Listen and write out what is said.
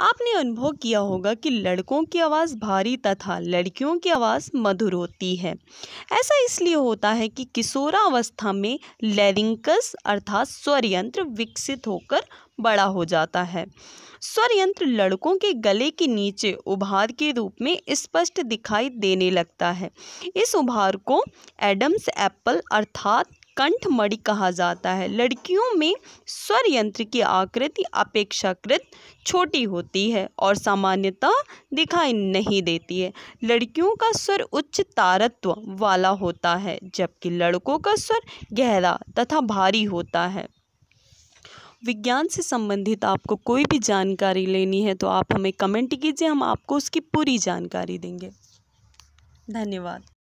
आपने अनुभव किया होगा कि लड़कों की आवाज़ भारी तथा लड़कियों की आवाज़ मधुर होती है ऐसा इसलिए होता है कि किशोरावस्था में लैरिंकस अर्थात स्वर यंत्र विकसित होकर बड़ा हो जाता है स्वर यंत्र लड़कों के गले के नीचे उभार के रूप में स्पष्ट दिखाई देने लगता है इस उभार को एडम्स एप्पल अर्थात कंठ मड़ी कहा जाता है लड़कियों में स्वर यंत्र की आकृति अपेक्षाकृत छोटी होती है और सामान्यतः दिखाई नहीं देती है लड़कियों का स्वर उच्च तारत्व वाला होता है जबकि लड़कों का स्वर गहरा तथा भारी होता है विज्ञान से संबंधित आपको कोई भी जानकारी लेनी है तो आप हमें कमेंट कीजिए हम आपको उसकी पूरी जानकारी देंगे धन्यवाद